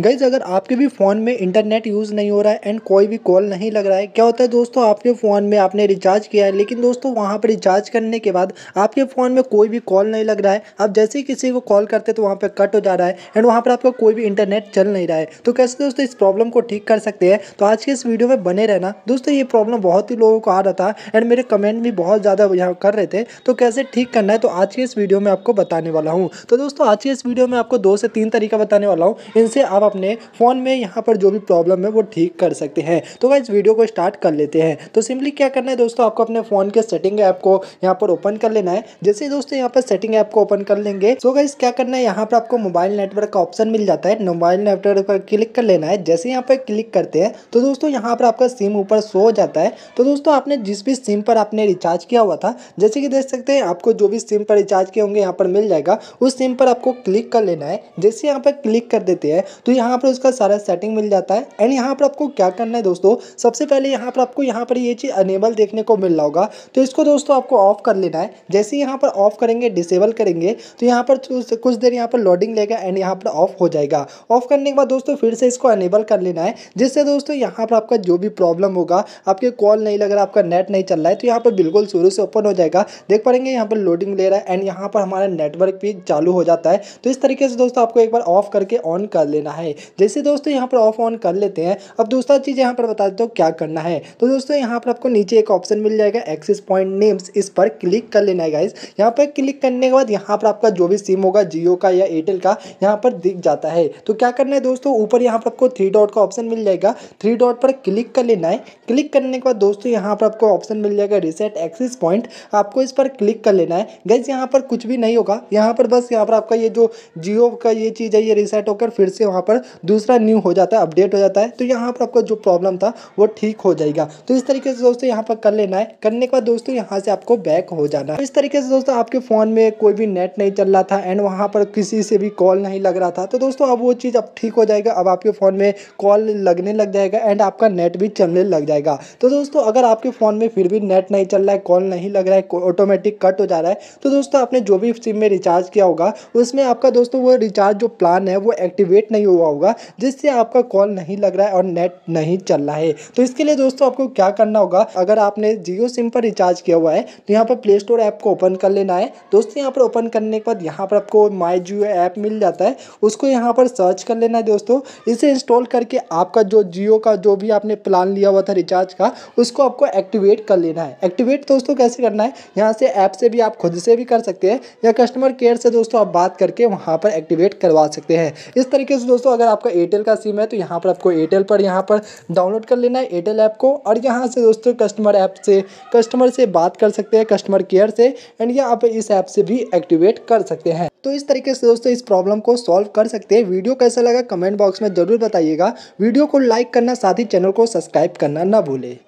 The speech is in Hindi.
गईज़ अगर आपके भी फ़ोन में इंटरनेट यूज़ नहीं हो रहा है एंड कोई भी कॉल नहीं लग रहा है क्या होता है दोस्तों आपके फ़ोन में आपने रिचार्ज किया है लेकिन दोस्तों वहाँ पर रिचार्ज करने के बाद आपके फ़ोन में कोई भी कॉल नहीं लग रहा है आप जैसे ही किसी को कॉल करते तो वहाँ पर कट हो जा रहा है एंड वहाँ पर आपका कोई भी इंटरनेट चल नहीं रहा है तो कैसे दोस्तों इस प्रॉब्लम को ठीक कर सकते हैं तो आज के इस वीडियो में बने रहना दोस्तों ये प्रॉब्लम बहुत ही लोगों को आ रहा था एंड मेरे कमेंट भी बहुत ज़्यादा यहाँ कर रहे थे तो कैसे ठीक करना है तो आज के इस वीडियो में आपको बताने वाला हूँ तो दोस्तों आज के इस वीडियो में आपको दो से तीन तरीका बताने वाला हूँ इनसे आप अपने फ़ोन में यहाँ पर जो भी प्रॉब्लम है वो ठीक कर सकते हैं तो वह इस वीडियो को स्टार्ट कर लेते हैं तो सिंपली क्या करना है दोस्तों आपको अपने फ़ोन के सेटिंग ऐप को यहाँ पर ओपन कर लेना है जैसे दोस्तों यहाँ पर सेटिंग ऐप को ओपन कर लेंगे तो वह क्या करना है यहाँ पर आपको मोबाइल नेटवर्क का ऑप्शन मिल जाता है मोबाइल नेटवर्क पर क्लिक कर लेना है जैसे यहाँ पर क्लिक करते हैं तो दोस्तों यहाँ पर आपका सिम ऊपर शो हो जाता है तो दोस्तों आपने जिस भी सिम पर आपने रिचार्ज किया हुआ था जैसे कि देख सकते हैं आपको जो भी सिम पर रिचार्ज किए होंगे यहाँ पर मिल जाएगा उस सिम पर आपको क्लिक कर लेना है जैसे यहाँ पर क्लिक कर देते हैं तो यहाँ पर उसका सारा सेटिंग मिल जाता है एंड यहाँ पर आपको क्या करना है दोस्तों सबसे पहले यहाँ पर आपको यहाँ पर ये चीज़ अनेबल देखने को मिल रहा होगा तो इसको दोस्तों आपको ऑफ कर लेना है जैसे ही यहाँ पर ऑफ करेंगे डिसेबल करेंगे तो यहाँ पर कुछ देर यहाँ पर लोडिंग लेगा एंड यहाँ पर ऑफ हो जाएगा ऑफ करने के बाद दोस्तों फिर से इसको अनेबल कर लेना है जिससे दोस्तों यहाँ पर आपका जो भी प्रॉब्लम होगा आपके कॉल नहीं लग रहा आपका नेट नहीं चल रहा है तो यहाँ पर बिल्कुल शुरू से ओपन हो जाएगा देख पाएंगे यहाँ पर लोडिंग ले रहा है एंड यहाँ पर हमारा नेटवर्क भी चालू हो जाता है तो इस तरीके से दोस्तों आपको एक बार ऑफ करके ऑन कर लेना है है जैसे दोस्तों यहाँ पर ऑफ ऑन कर लेते हैं अब दूसरा चीज़ यहाँ पर बता देते हो क्या करना है तो दोस्तों यहाँ पर आपको नीचे एक ऑप्शन मिल जाएगा एक्सिस पॉइंट नेम्स इस पर क्लिक कर लेना है गाइज यहाँ पर क्लिक करने के बाद यहाँ पर आपका जो भी सिम होगा जियो का या एयरटेल का यहाँ पर दिख जाता है तो क्या करना है दोस्तों ऊपर यहाँ पर आपको थ्री डॉट का ऑप्शन मिल जाएगा थ्री डॉट पर क्लिक कर लेना है क्लिक करने के बाद दोस्तों यहाँ पर आपको ऑप्शन मिल जाएगा रिसेट एक्सिस पॉइंट आपको इस पर क्लिक कर लेना है गैस यहाँ पर कुछ भी नहीं होगा यहाँ पर बस यहाँ पर आपका ये जो जियो का ये चीज़ है ये रिसेट होकर फिर से वहाँ पर पर दूसरा न्यू हो जाता है अपडेट हो जाता है तो यहाँ पर आपका जो प्रॉब्लम था वो ठीक हो जाएगा तो इस तरीके से दोस्तों यहाँ पर कर लेना है करने के बाद दोस्तों यहाँ से आपको बैक हो जाना है इस तरीके से दोस्तों आपके फ़ोन में कोई भी नेट नहीं चल रहा था एंड वहाँ पर किसी से भी कॉल नहीं लग रहा था तो दोस्तों अब वो चीज़ अब ठीक हो जाएगा अब आपके फ़ोन में कॉल लगने लग जाएगा एंड आपका नेट भी चलने लग जाएगा तो दोस्तों अगर आपके फ़ोन में फिर भी नेट नहीं चल रहा है कॉल नहीं लग रहा है ऑटोमेटिक कट हो जा रहा है तो दोस्तों आपने जो भी सिम में रिचार्ज किया होगा उसमें आपका दोस्तों वो रिचार्ज जो प्लान है वो एक्टिवेट नहीं हो हुआ होगा जिससे आपका कॉल नहीं लग रहा है और नेट नहीं चल रहा है तो इसके लिए दोस्तों आपको क्या करना होगा अगर आपने जियो सिम पर रिचार्ज किया हुआ है तो यहाँ पर प्ले स्टोर ऐप को ओपन कर लेना है दोस्तों यहाँ पर ओपन करने के बाद यहाँ पर आपको माई जियो ऐप मिल जाता है उसको यहाँ पर सर्च कर लेना है दोस्तों इसे इंस्टॉल करके आपका जो जियो का जो भी आपने प्लान लिया हुआ था रिचार्ज का उसको आपको एक्टिवेट कर लेना है एक्टिवेट दोस्तों कैसे करना है यहाँ से ऐप से भी आप खुद से भी कर सकते हैं या कस्टमर केयर से दोस्तों आप बात करके वहाँ पर एक्टिवेट करवा सकते हैं इस तरीके से दोस्तों दोस्तों अगर आपका एयरटेल का सिम है तो यहाँ पर आपको एयरटेल पर यहाँ पर डाउनलोड कर लेना है एयरटेल ऐप को और यहाँ से दोस्तों कस्टमर ऐप से कस्टमर से बात कर सकते हैं कस्टमर केयर से एंड या आप इस ऐप से भी एक्टिवेट कर सकते हैं तो इस तरीके से दोस्तों इस प्रॉब्लम को सॉल्व कर सकते हैं वीडियो कैसा लगा कमेंट बॉक्स में ज़रूर बताइएगा वीडियो को लाइक करना साथ ही चैनल को सब्सक्राइब करना ना भूलें